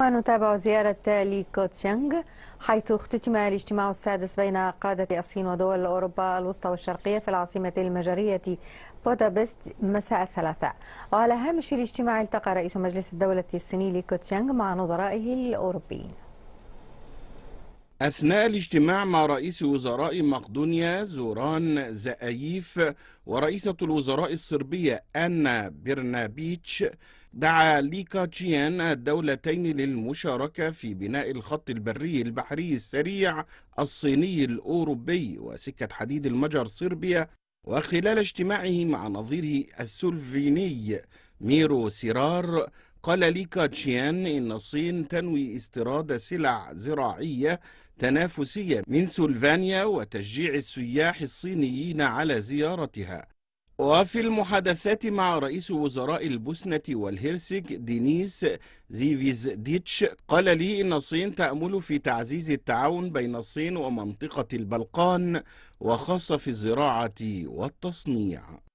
ونتابع زيارة لي كوتشينغ حيث اختتم الاجتماع السادس بين قادة الصين ودول أوروبا الوسطى والشرقية في العاصمة المجرية بودابست مساء الثلاثاء وعلى هامش الاجتماع التقى رئيس مجلس الدولة الصيني لي كوتشينغ مع نظرائه الأوروبيين أثناء الاجتماع مع رئيس وزراء مقدونيا زوران زأييف ورئيسة الوزراء الصربية أنا برنابيتش دعا ليكا تشيان الدولتين للمشاركة في بناء الخط البري البحري السريع الصيني الأوروبي وسكة حديد المجر صربيا وخلال اجتماعه مع نظيره السلوفيني ميرو سيرار قال ليكا تشيان إن الصين تنوي استيراد سلع زراعية تنافسية من سلفانيا وتشجيع السياح الصينيين على زيارتها وفي المحادثات مع رئيس وزراء البوسنة والهرسك دينيس زيفيز ديتش قال لي إن الصين تأمل في تعزيز التعاون بين الصين ومنطقة البلقان وخاصة في الزراعة والتصنيع